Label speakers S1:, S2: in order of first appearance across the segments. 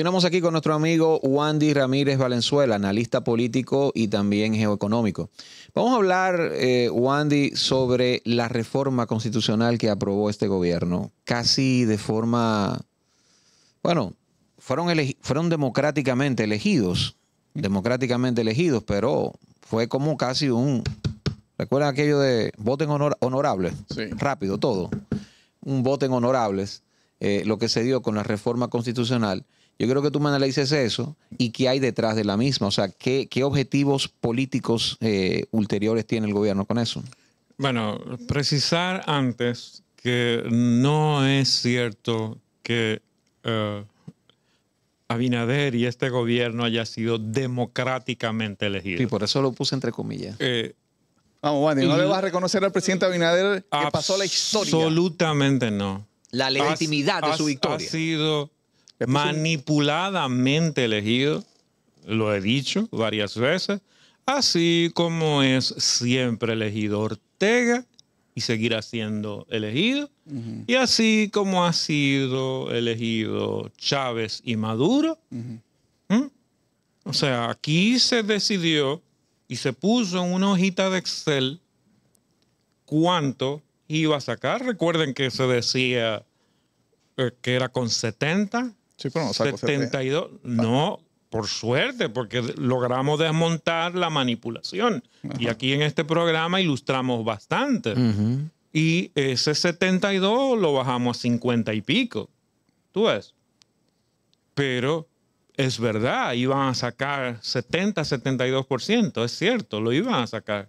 S1: Continuamos aquí con nuestro amigo Wandy Ramírez Valenzuela, analista político y también geoeconómico. Vamos a hablar, eh, Wandy, sobre la reforma constitucional que aprobó este gobierno, casi de forma, bueno, fueron, fueron democráticamente elegidos, democráticamente elegidos, pero fue como casi un, recuerdan aquello de voten honor honorables, sí. rápido todo, un voten honorables, eh, lo que se dio con la reforma constitucional yo creo que tú me dices eso y qué hay detrás de la misma. O sea, qué, objetivos políticos eh, ulteriores tiene el gobierno con eso.
S2: Bueno, precisar antes que no es cierto que eh, Abinader y este gobierno haya sido democráticamente elegido. Sí, por eso lo puse entre comillas. Eh, Vamos, ¿no le vas
S3: a reconocer al presidente Abinader que pasó la historia?
S2: Absolutamente no.
S3: La legitimidad de su victoria. Ha
S2: sido manipuladamente elegido, lo he dicho varias veces, así como es siempre elegido Ortega y seguirá siendo elegido, y así como ha sido elegido Chávez y Maduro. O sea, aquí se decidió y se puso en una hojita de Excel cuánto iba a sacar. Recuerden que se decía eh, que era con 70, 72. Ah. No, por suerte, porque logramos desmontar la manipulación. Y aquí en este programa ilustramos bastante. Y ese 72 lo bajamos a 50 y pico. Tú ves. Pero es verdad, iban a sacar 70, 72%. Es cierto, lo iban a sacar.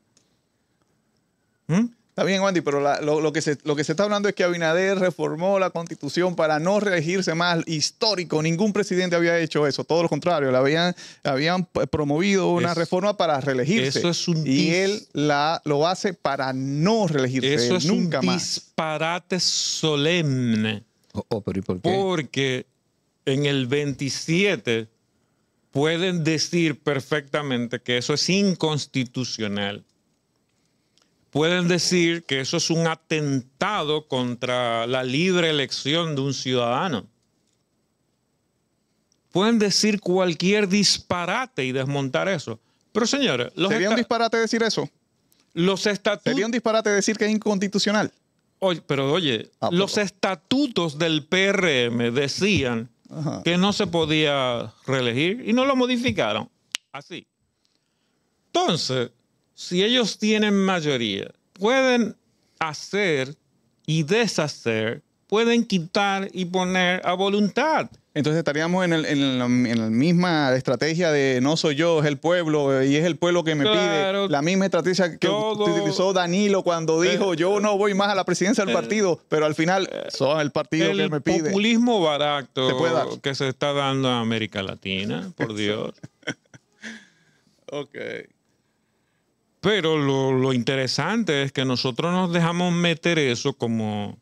S3: ¿Mm? Está bien, Andy, pero lo, que se, lo que se está hablando es que Abinader reformó la constitución para no reelegirse más histórico. Ningún presidente había hecho eso. Todo lo contrario, le habían, habían promovido una reforma para reelegirse. y él lo hace para no reelegirse. Eso es nunca un
S2: disparate solemne. Oh, oh, por qué? Porque en el 27 pueden decir perfectamente que eso es inconstitucional pueden decir que eso es un atentado contra la libre elección de un ciudadano. Pueden decir cualquier disparate y desmontar eso. Pero señores, los un
S3: disparate decir eso? Los estatutos. un disparate decir que es inconstitucional?
S2: Oye, pero oye, ah, los estatutos del PRM decían que no se podía reelegir y no lo modificaron. Así. Entonces, si ellos tienen mayoría, pueden hacer y deshacer, pueden quitar
S3: y poner a voluntad. Entonces estaríamos en, la, misma estrategia de no soy yo, es el pueblo eh, y es el pueblo que me pide. La misma estrategia que utilizó Danilo cuando dijo yo no voy más a la presidencia del partido, pero al final eh, son el partido que me pide. El populismo
S2: barato que se está dando a América Latina, por Dios. ok. Pero lo, interesante es que nosotros nos dejamos meter eso como,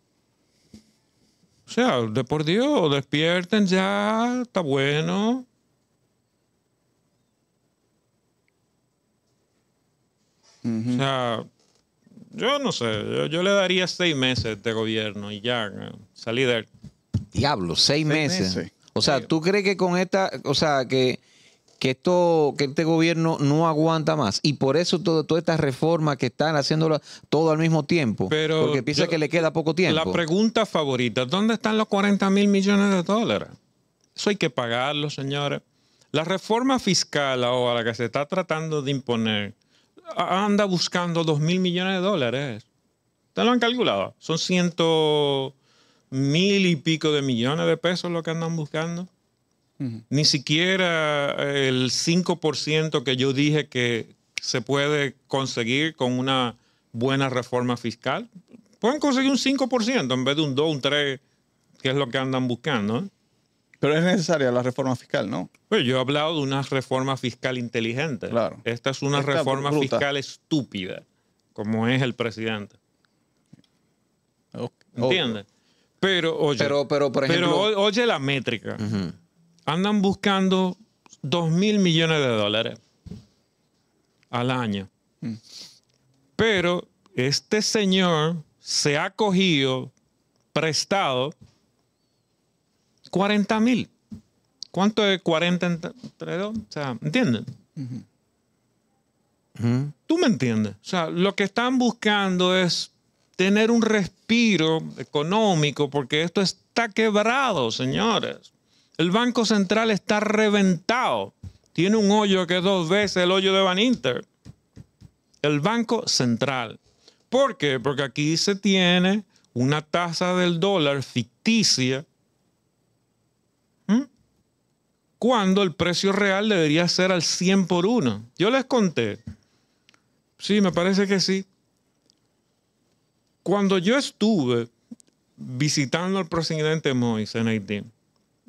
S2: o sea, de por Dios, despierten ya, está bueno. O sea, yo no sé, yo, le daría seis meses de gobierno y ya, salí de...
S1: Diablo, seis, meses. O sea, ¿tú crees que con esta, o sea, que que esto, que este gobierno no aguanta más. Y por eso todo, todas reformas reformas que están haciéndolas todo al mismo tiempo. porque piensa que le queda poco tiempo. La
S2: pregunta favorita, ¿dónde están los 40 mil millones de dólares? Eso hay que pagarlo, señores. La reforma fiscal ahora que se está tratando de imponer anda buscando 2 mil millones de dólares. ¿Ustedes lo han calculado? Son ciento mil y pico de millones de pesos lo que andan buscando. Ni siquiera el 5% que yo dije que se puede conseguir con una buena reforma fiscal. Pueden conseguir un 5% en vez de un 2, un 3, que es lo que andan buscando.
S3: Pero es necesaria la reforma fiscal, ¿no?
S2: Pues yo he hablado de una reforma fiscal inteligente. Claro. Esta es una reforma fiscal estúpida, como es el presidente. Okay. ¿Entiendes? Pero, oye, pero, oye la métrica andan buscando 2 mil millones de dólares al año. Mm. Pero este señor se ha cogido prestado 40 mil. ¿Cuánto es 40 ¿entienden? ¿Tú me entiendes? O sea, lo que están buscando es tener un respiro económico porque esto está quebrado, señores. El Banco Central está reventado. Tiene un hoyo que es dos veces el hoyo de Van Inter. El Banco Central. ¿Por qué? Porque aquí se tiene una tasa del dólar ficticia cuando el precio real debería ser al 100 por 1. Yo les conté. Sí, me parece que sí. Cuando yo estuve visitando al presidente Moïse en Haití,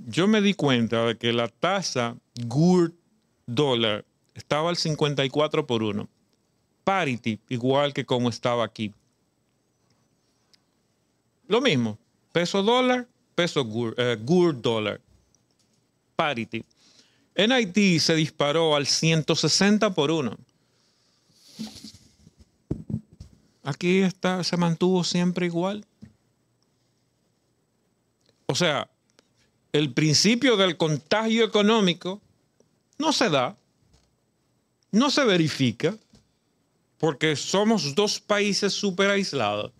S2: yo me di cuenta de que la tasa GURD dólar estaba al 54 por 1. Parity, igual que como estaba aquí. Lo mismo, peso dólar, peso Gurd eh, dólar. Parity. En Haití se disparó al 160 por 1. Aquí está, se mantuvo siempre igual. O sea, el principio del contagio económico no se da, no se verifica, porque somos dos países súper aislados.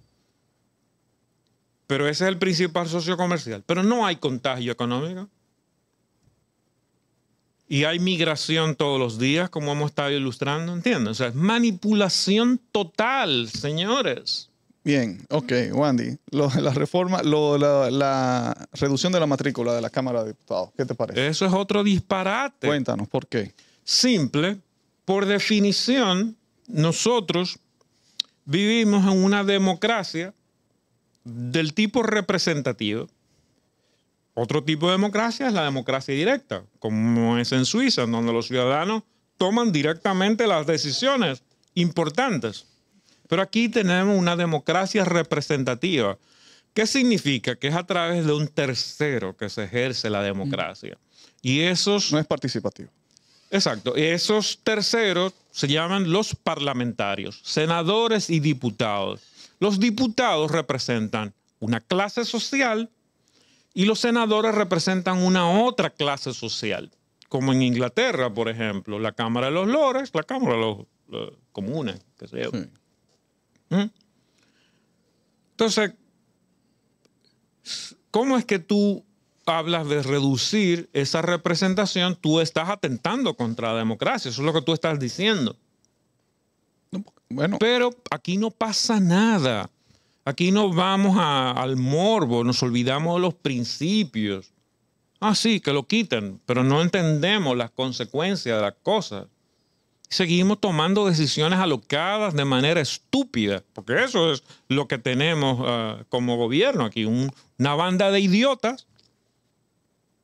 S2: Pero ese es el principal socio comercial. Pero no hay contagio económico. Y hay migración todos los días, como hemos estado ilustrando, ¿entienden? O sea, es manipulación total, señores.
S3: Bien, ok, Wandy. la reforma, la, la, reducción de la matrícula de la Cámara de Diputados, ¿qué te parece?
S2: Eso es otro disparate. Cuéntanos, ¿por qué? Simple, por definición, nosotros vivimos en una democracia del tipo representativo. Otro tipo de democracia es la democracia directa, como es en Suiza, donde los ciudadanos toman directamente las decisiones importantes. Pero aquí tenemos una democracia representativa. ¿Qué significa? Que es a través de un tercero que se ejerce la democracia. Y esos... No es participativo. Exacto. Esos terceros se llaman los parlamentarios, senadores y diputados. Los diputados representan una clase social y los senadores representan una otra clase social, como en Inglaterra, por ejemplo, la Cámara de los Lores, la Cámara de los, eh, Comunes, que se ¿Mm? Entonces, ¿cómo es que tú hablas de reducir esa representación? Tú estás atentando contra la democracia, eso es lo que tú estás diciendo. Bueno. Pero aquí no pasa nada. Aquí no vamos al morbo, nos olvidamos de los principios. Ah, sí, que lo quiten pero no entendemos las consecuencias de las cosas seguimos tomando decisiones alocadas de manera estúpida, porque eso es lo que tenemos eh, como gobierno aquí, una banda de idiotas,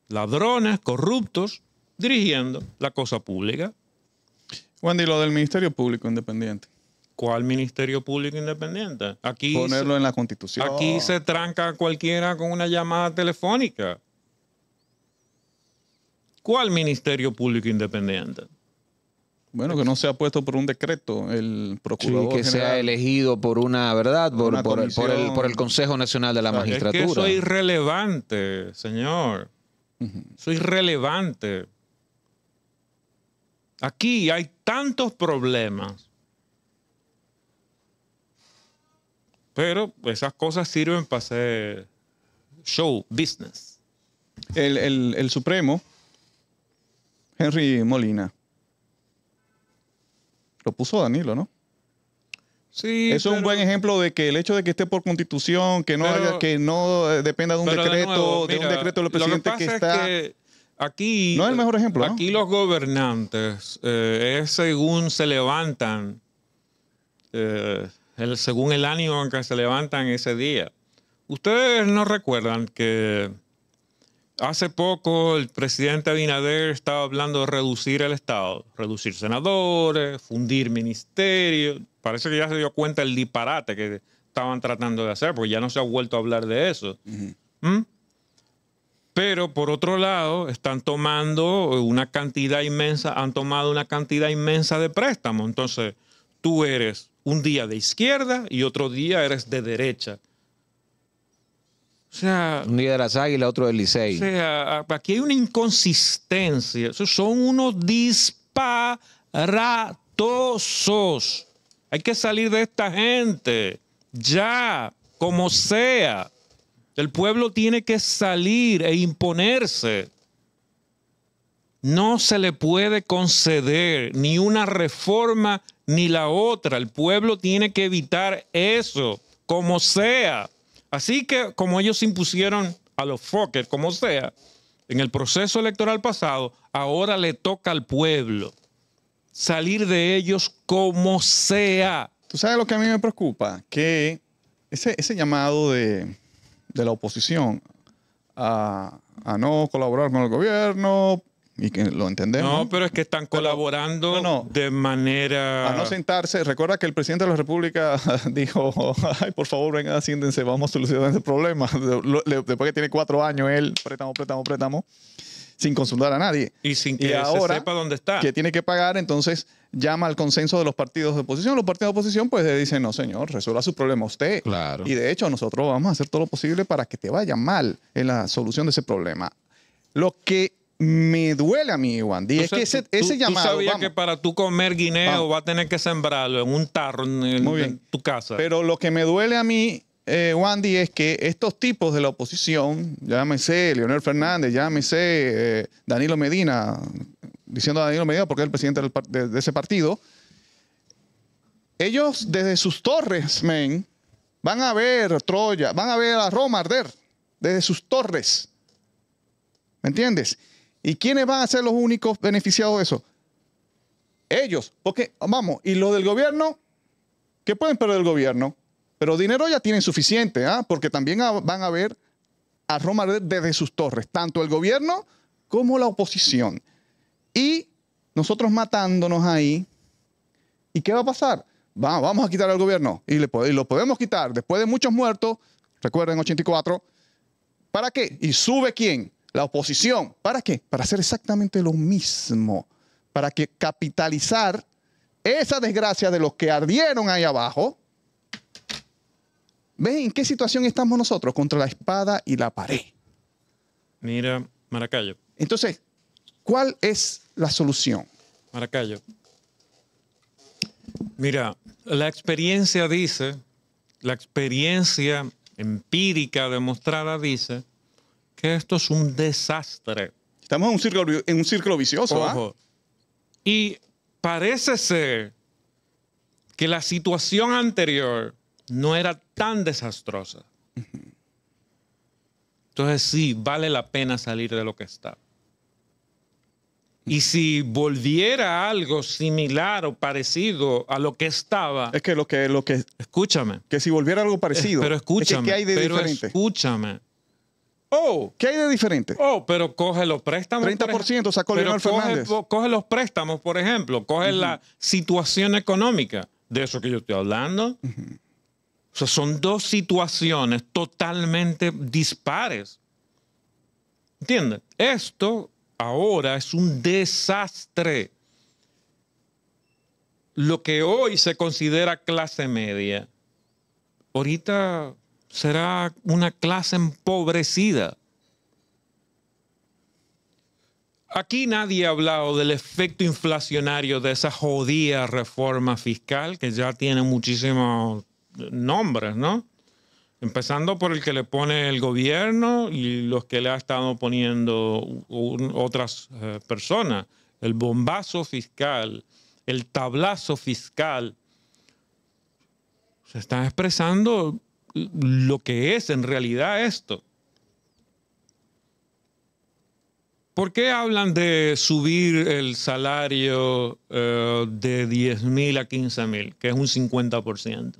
S2: ladrones, corruptos, dirigiendo la cosa pública. y lo del Ministerio Público Independiente. ¿Cuál Ministerio Público Independiente? Aquí Ponerlo en
S3: la Constitución. Aquí se
S2: tranca cualquiera con una llamada telefónica. ¿Cuál Ministerio Público Independiente? Bueno, que no se ha puesto por un decreto el procurador. Sí, que sea elegido por
S1: una verdad, por, el, Consejo Nacional de la Magistratura. Es que eso es
S2: irrelevante, señor. Soy relevante. irrelevante. Aquí hay tantos problemas. Pero esas cosas sirven para hacer show,
S3: business. el Supremo, Henry Molina, lo puso Danilo, ¿no? Sí, Eso es un buen ejemplo de que el hecho de que esté por constitución, que no que no eh, dependa de un decreto, de, un decreto del presidente que, está.
S2: aquí, no es el mejor ejemplo. Aquí los gobernantes eh, es según se levantan, eh, según el ánimo en que se levantan ese día. Ustedes no recuerdan que Hace poco el presidente Abinader estaba hablando de reducir el Estado, reducir senadores, fundir ministerios. Parece que ya se dio cuenta el disparate que estaban tratando de hacer, porque ya no se ha vuelto a hablar de eso. ¿Mm? Pero por otro lado, están tomando una cantidad inmensa, han tomado una cantidad inmensa de préstamos. Entonces, tú eres un día de izquierda y otro día eres de derecha
S1: sea, un día de las Águilas, otro del Licey. O
S2: sea, aquí hay una inconsistencia. son unos disparatosos. Hay que salir de esta gente. Ya, como sea. El pueblo tiene que salir e imponerse. No se le puede conceder ni una reforma ni la otra. El pueblo tiene que evitar eso, como sea. Así que como ellos impusieron a los Fokker, como sea, en el proceso electoral pasado, ahora le toca al pueblo
S3: salir de ellos como sea. Tú sabes lo que a mí me preocupa, que ese, llamado de, la oposición a no colaborar con el gobierno, y que lo entendemos. No,
S2: pero es que están colaborando de manera... A no
S3: sentarse. Recuerda que el presidente de la República dijo, ay, por favor, vengan, siéntense, vamos a solucionar ese problema. Después que tiene cuatro años él, préstamo, préstamo, préstamo, sin consultar a nadie. Y sin que ahora, sepa dónde está. Que tiene que pagar, entonces llama al consenso de los partidos de oposición. Los partidos de oposición pues le dicen, no señor, resuelva su problema usted. Claro. Y de hecho nosotros vamos a hacer todo lo posible para que te vaya mal en la solución de ese problema. Lo que me duele a mí, Wandy, es que ese, llamado. Tú sabías que
S2: para tú comer guineo va a tener que sembrarlo en un tarro en, tu casa.
S3: Pero lo que me duele a mí Wandy, eh, es que estos tipos de la oposición, llámese Leonel Fernández, llámese eh, Danilo Medina, diciendo a Danilo Medina porque es el presidente de, de, ese partido, ellos desde sus torres, men, van a ver Troya, van a ver a Roma arder, desde sus torres. ¿Me entiendes? ¿Y quiénes van a ser los únicos beneficiados de eso? Ellos, porque vamos, y los del gobierno, ¿qué pueden perder el gobierno? Pero dinero ya tienen suficiente, ¿ah? porque también van a ver a Roma desde sus torres, tanto el gobierno como la oposición. Y nosotros matándonos ahí, ¿y qué va a pasar? vamos a quitar al gobierno y, y lo podemos quitar después de muchos muertos, recuerden 84, ¿para qué? ¿Y sube quién? la oposición. ¿Para qué? Para hacer exactamente lo mismo, para que capitalizar esa desgracia de los que ardieron ahí abajo. ¿Ven en qué situación estamos nosotros? Contra la espada y la pared.
S2: Mira, Maracayo.
S3: Entonces, ¿cuál es la solución?
S2: Maracayo. Mira, la experiencia dice, la experiencia empírica demostrada dice
S3: que esto es un desastre. Estamos en un círculo, en un círculo vicioso. ¿ah?
S2: Y parece ser que la situación anterior no era tan desastrosa. Entonces sí, vale la pena salir de lo que está. Y si volviera algo similar o parecido a lo que estaba. Es que lo que. Lo que escúchame. Que si volviera algo parecido. pero escúchame. Es que hay de pero Escúchame. Oh, ¿Qué hay de diferente? Oh, pero coge los préstamos. 30% sacó Leonel Fernández. Coge, coge, los préstamos, por ejemplo, coge la situación económica, de eso que yo estoy hablando. O sea, son dos situaciones totalmente dispares. ¿Entiendes? Esto ahora es un desastre. Lo que hoy se considera clase media, ahorita será una clase empobrecida. Aquí nadie ha hablado del efecto inflacionario de esa jodida reforma fiscal que ya tiene muchísimos nombres, ¿no? Empezando por el que le pone el gobierno y los que le ha estado poniendo otras eh, personas. El bombazo fiscal, el tablazo fiscal. Se están expresando lo que es en realidad esto. ¿Por qué hablan de subir el salario eh, de 10.000 mil a 15 mil, que es un 50%?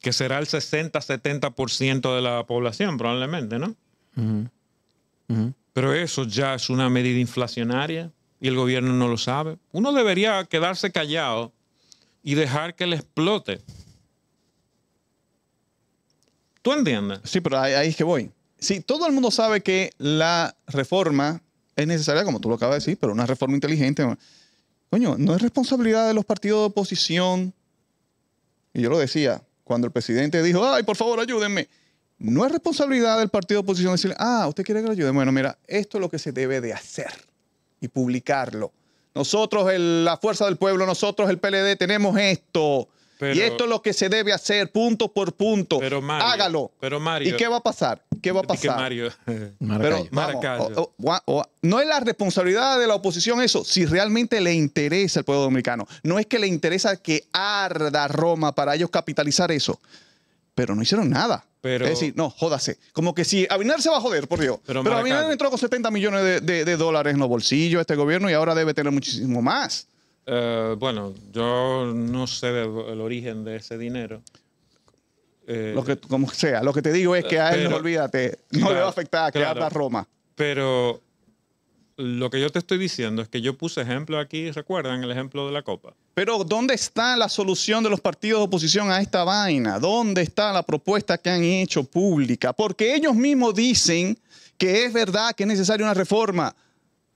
S2: Que será el 60-70% de la población, probablemente, ¿no? Pero eso ya es una medida inflacionaria y el gobierno no lo sabe. Uno debería quedarse callado y dejar que le
S3: explote. ¿Tú entiendes? Sí, pero ahí, es que voy. Sí, todo el mundo sabe que la reforma es necesaria, como tú lo acabas de decir, pero una reforma inteligente. Coño, no es responsabilidad de los partidos de oposición. Y yo lo decía, cuando el presidente dijo, ay, por favor, ayúdenme. No es responsabilidad del partido de oposición decirle, ah, usted quiere que lo ayude. Bueno, mira, esto es lo que se debe de hacer y publicarlo. Nosotros, la fuerza del pueblo, nosotros, el PLD, tenemos esto y esto es lo que se debe hacer punto por punto. Hágalo. ¿Y qué va a pasar? ¿Qué va a pasar? Mario. pero, no es la responsabilidad de la oposición eso, si realmente le interesa al pueblo dominicano. No es que le interesa que arda Roma para ellos capitalizar eso. Pero no hicieron nada. Pero, es decir, no, jódase. Como que si Abinader se va a joder, por Dios. Pero, Abinader entró con 70 millones de, dólares en los bolsillos de este gobierno y ahora debe tener muchísimo más.
S2: Eh, bueno, yo no sé el origen de ese dinero. Eh, lo que,
S3: como sea, lo que te digo es que a él, no
S2: olvídate,
S3: no le va a afectar a Roma.
S2: Pero lo que yo te estoy diciendo es que yo puse ejemplo aquí, recuerdan el ejemplo de la Copa.
S3: Pero ¿dónde está la solución de los partidos de oposición a esta vaina? ¿Dónde está la propuesta que han hecho pública? Porque ellos mismos dicen que es verdad que es necesaria una reforma,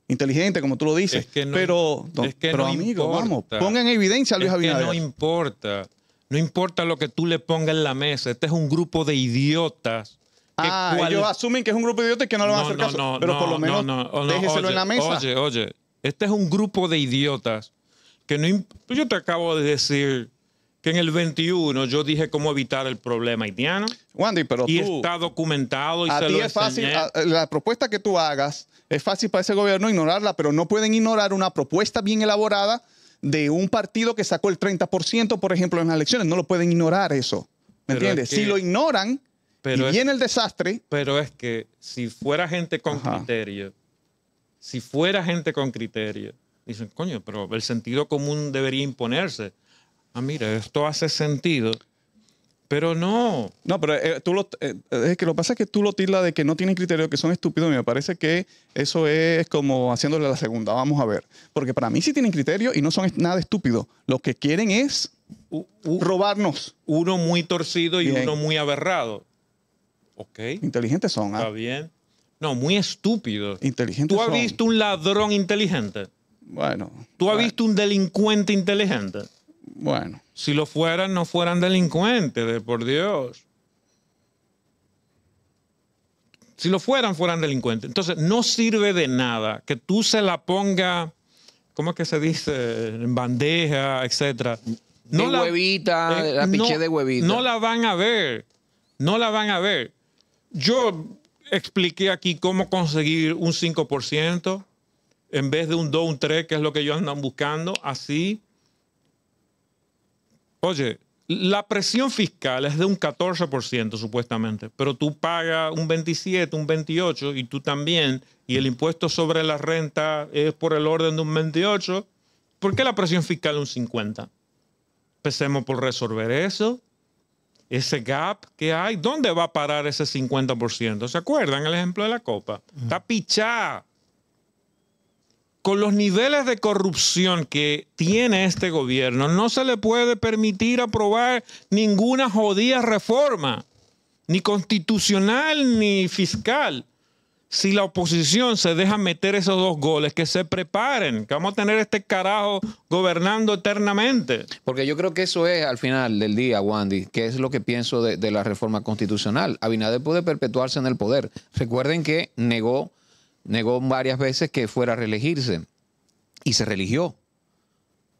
S3: inteligente, como tú lo dices.
S2: pero, es amigo, vamos, pongan evidencia a Luis es Abinader. no importa. No importa lo que tú le pongas en la mesa. Este es un grupo de idiotas.
S3: ah, ellos asumen que es un grupo de idiotas y que no le van a hacer caso. No, pero por lo menos déjeselo en la mesa. Oye,
S2: oye, este es un grupo de idiotas que no... Yo te acabo de decir que en el 21 yo dije cómo evitar el problema haitiano. Wandy, y está documentado y a es fácil,
S3: la propuesta que tú hagas es fácil para ese gobierno ignorarla, pero no pueden ignorar una propuesta bien elaborada de un partido que sacó el 30%, por ejemplo, en las elecciones. No lo pueden ignorar eso. ¿Me entiendes? si lo ignoran y viene el desastre.
S2: Pero es que si fuera gente con criterio, si fuera gente con criterio, dicen, coño, pero el sentido común debería imponerse ah, mira, esto hace
S3: sentido. Pero no. No, pero eh, tú lo, eh, es que lo pasa es que tú lo tildas de que no tienen criterio, que son estúpidos. me parece que eso es como haciéndole la segunda. Vamos a ver. Porque para mí sí tienen criterio y no son nada estúpidos. Lo que quieren es robarnos. Uno muy torcido y uno muy
S2: aberrado.
S3: Ok. Inteligentes
S2: son. ¿ah? Está bien. No, muy estúpidos. Inteligentes ¿Tú has visto un ladrón inteligente? Bueno. ¿Tú has visto un delincuente inteligente? Bueno. Si lo fueran, no fueran delincuentes, por Dios. Si lo fueran, fueran delincuentes. Entonces, no sirve de nada que tú se la ponga, ¿cómo es que se dice? En bandeja, etcétera. No
S1: huevita, eh, la piché de huevita. No
S2: la van a ver. No la van a ver. Yo expliqué aquí cómo conseguir un 5% en vez de un 2, un 3, que es lo que ellos andan buscando, así oye, la presión fiscal es de un 14% supuestamente, pero tú pagas un 27, un 28 y tú también, y el impuesto sobre la renta es por el orden de un 28, ¿por qué la presión fiscal es un 50? Empecemos por resolver eso, ese gap que hay, ¿dónde va a parar ese 50%? ¿Se acuerdan el ejemplo de la copa? Está pichada con los niveles de corrupción que tiene este gobierno, no se le puede permitir aprobar ninguna jodida reforma, ni constitucional ni fiscal. Si la oposición se deja meter esos dos goles, que se preparen, que vamos a tener este carajo gobernando eternamente. Porque yo creo que eso es al final
S1: del día, Wandy, que es lo que pienso de, la reforma constitucional. Abinader puede perpetuarse en el poder. Recuerden que negó negó varias veces que fuera a reelegirse y se religió.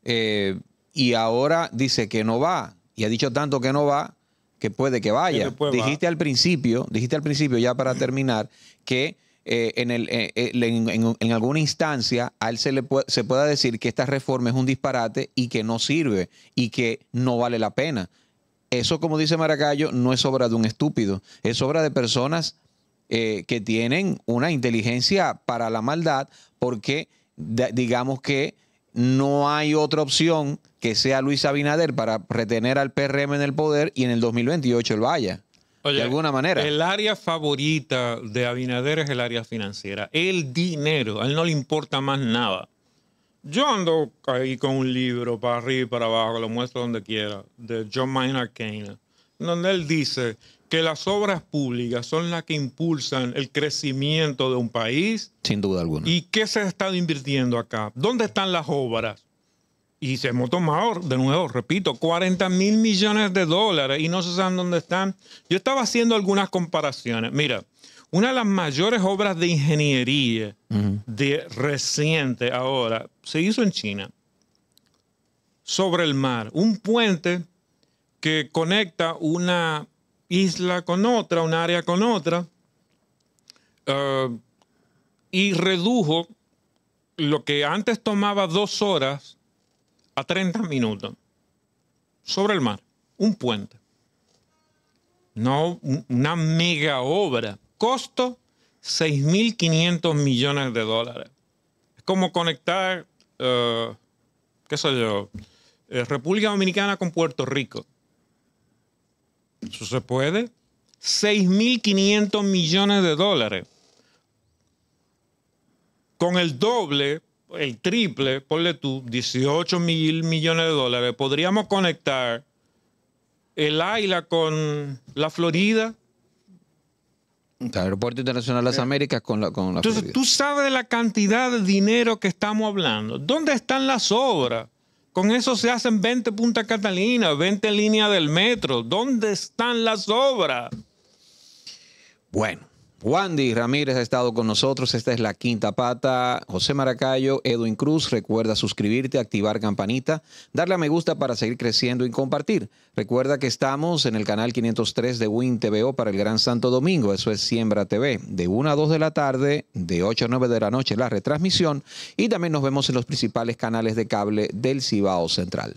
S1: Eh, y ahora dice que no va y ha dicho tanto que no va que puede que vaya. dijiste al principio, dijiste al principio ya para terminar que eh, eh, en, alguna instancia a él se le se pueda decir que esta reforma es un disparate y que no sirve y que no vale la pena. Eso, como dice Maracayo, no es obra de un estúpido, es obra de personas eh, que tienen una inteligencia para la maldad porque digamos que no hay otra opción que sea Luis Abinader para retener al PRM en el poder y en el 2028 lo vaya.
S2: de alguna manera. El área favorita de Abinader es el área financiera. El dinero. A él no le importa más nada. Yo ando ahí con un libro para arriba y para abajo, lo muestro donde quiera, de John Maynard Keynes donde él dice que las obras públicas son las que impulsan el crecimiento de un país. Sin duda alguna. ¿Y qué se ha estado invirtiendo acá? ¿Dónde están las obras? Y se hemos tomado, de nuevo, repito, 40 mil millones de dólares y no se saben dónde están. Yo estaba haciendo algunas comparaciones. Mira, una de las mayores obras de ingeniería de reciente ahora se hizo en China, sobre el mar, un puente que conecta una isla con otra, un área con otra, eh, y redujo lo que antes tomaba dos horas a 30 minutos sobre el mar, un puente. No, una mega obra. Costo 6.500 millones de dólares. Es como conectar, eh, qué sé yo, eh, República Dominicana con Puerto Rico se puede. 6.500 millones de dólares. Con el doble, el triple, ponle tú, 18 mil millones de dólares, podríamos conectar el Isla con la Florida. El
S1: Aeropuerto Internacional de las eh, Américas con la, con Entonces, Florida.
S2: tú sabes la cantidad de dinero que estamos hablando. ¿Dónde están las obras? Con eso se hacen 20 Punta Catalina, 20 líneas del metro. ¿Dónde están las obras? Bueno,
S1: Wandy Ramírez ha estado con nosotros. Esta es la quinta pata. José Maracayo, Edwin Cruz. Recuerda suscribirte, activar campanita, darle a me gusta para seguir creciendo y compartir. Recuerda que estamos en el canal 503 de Win TVO para el Gran Santo Domingo. Eso es Siembra TV. De 1 a 2 de la tarde, de 8 a 9 de la noche la retransmisión. Y también nos vemos en los principales canales de cable del Cibao Central.